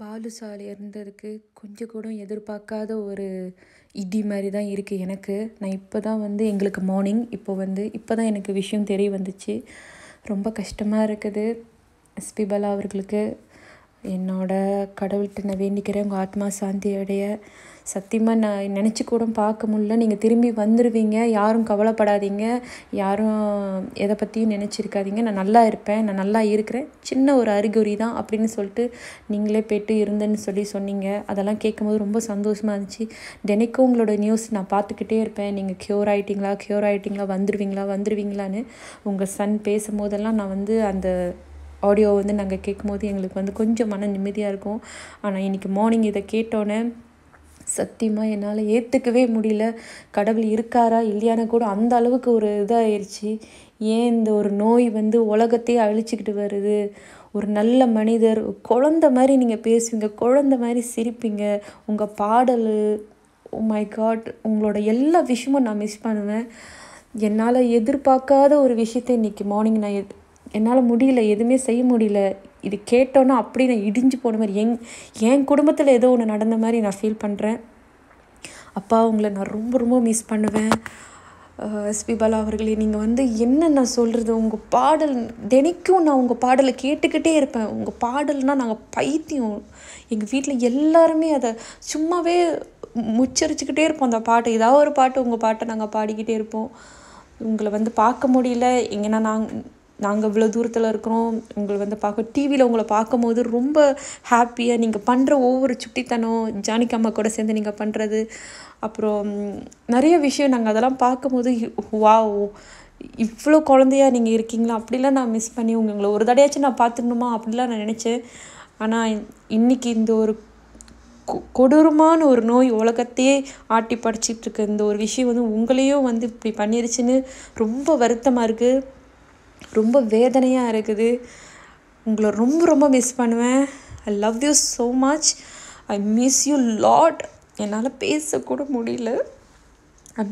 Balu sir இருந்ததுக்கு கொஞ்சம் கூட எதிர்பார்க்காத ஒரு இடி மாதிரி தான் இருக்குது எனக்கு நான் இப்போ தான் வந்து எங்களுக்கு மார்னிங் இப்போ வந்து இப்போ தான் எனக்கு விஷயம் தெரிய வந்துச்சு ரொம்ப கஷ்டமாக இருக்குது எஸ்பி பாலா அவர்களுக்கு என்னோட கடவுள்கிட்ட நான் வேண்டிக்கிறேன் உங்கள் ஆத்மா சாந்தியுடைய சத்தியமாக நான் நினச்சி கூட பார்க்க முடில நீங்கள் திரும்பி வந்துடுவீங்க யாரும் கவலைப்படாதீங்க யாரும் எதை பற்றியும் நினச்சிருக்காதீங்க நான் நல்லா இருப்பேன் நான் நல்லா இருக்கிறேன் சின்ன ஒரு அறிகுறி தான் அப்படின்னு சொல்லிட்டு நீங்களே போய்ட்டு இருந்தேன்னு சொல்லி சொன்னீங்க அதெல்லாம் கேட்கும்போது ரொம்ப சந்தோஷமாக இருந்துச்சு தினைக்கும் உங்களோட நியூஸ் நான் பார்த்துக்கிட்டே இருப்பேன் நீங்கள் க்யூர் ஆகிட்டீங்களா க்யூர் ஆகிட்டிங்களா வந்துடுவீங்களா வந்துடுவீங்களான்னு உங்கள் சன் பேசும்போதெல்லாம் நான் வந்து அந்த ஆடியோ வந்து நாங்கள் கேட்கும்போது எங்களுக்கு வந்து கொஞ்சம் மன நிம்மதியாக இருக்கும் ஆனால் இன்றைக்கி மார்னிங் இதை கேட்டோன்னே சத்தியமாக என்னால் ஏற்றுக்கவே முடியல கடவுள் இருக்காரா இல்லையான்னு கூட அந்த அளவுக்கு ஒரு இதாகிடுச்சு ஏன் இந்த ஒரு நோய் வந்து உலகத்தையே அழிச்சிக்கிட்டு வருது ஒரு நல்ல மனிதர் குழந்த மாதிரி நீங்கள் பேசுவீங்க குழந்த மாதிரி சிரிப்பீங்க உங்கள் பாடல் மை oh காட் உங்களோட எல்லா விஷயமும் நான் மிஸ் பண்ணுவேன் என்னால் எதிர்பார்க்காத ஒரு விஷயத்தை இன்றைக்கி மார்னிங் நான் என்னால் முடியல எதுவுமே செய்ய முடியல இது கேட்டோன்னா அப்படி நான் இடிஞ்சு போன மாதிரி எங் என் குடும்பத்தில் ஏதோ ஒன்று நடந்த மாதிரி நான் ஃபீல் பண்ணுறேன் அப்பா உங்களை நான் ரொம்ப ரொம்ப மிஸ் பண்ணுவேன் எஸ்பி பாலா அவர்களே நீங்கள் வந்து என்ன நான் சொல்கிறது உங்கள் பாடல் தினைக்கும் நான் உங்கள் பாடலை கேட்டுக்கிட்டே இருப்பேன் உங்கள் பாடல்னால் நாங்கள் பைத்தியம் எங்கள் வீட்டில் எல்லாருமே அதை சும்மாவே முச்சரிச்சுக்கிட்டே இருப்போம் அந்த பாட்டு ஏதாவது ஒரு பாட்டு உங்கள் பாட்டை நாங்கள் பாடிக்கிட்டே இருப்போம் உங்களை வந்து பார்க்க முடியல எங்கன்னா நாங்கள் நாங்கள் இவ்வளோ தூரத்தில் இருக்கிறோம் உங்களை வந்து பார்க்க டிவியில் உங்களை பார்க்கும்போது ரொம்ப ஹாப்பியாக நீங்கள் பண்ணுற ஒவ்வொரு சுட்டித்தனம் ஜானிக்கு அம்மா கூட சேர்ந்து நீங்கள் பண்ணுறது அப்புறம் நிறைய விஷயம் நாங்கள் அதெல்லாம் பார்க்கும்போது வா இவ்வளோ குழந்தையா நீங்கள் இருக்கீங்களா அப்படிலாம் நான் மிஸ் பண்ணி உங்களை ஒரு தடையாச்சும் நான் பார்த்துடணுமா அப்படிலாம் நான் நினச்சேன் ஆனால் இன்றைக்கி இந்த ஒரு கொடூரமான ஒரு நோய் உலகத்தையே ஆட்டி படிச்சிட்ருக்கு இந்த ஒரு விஷயம் வந்து உங்களையும் வந்து இப்படி பண்ணிருச்சுன்னு ரொம்ப வருத்தமாக இருக்குது ரொம்ப வேதனையாக இருக்குது உங்களை ரொம்ப ரொம்ப மிஸ் பண்ணுவேன் I love you so much I miss you lot என்னால் பேசக்கூட முடியல ஐ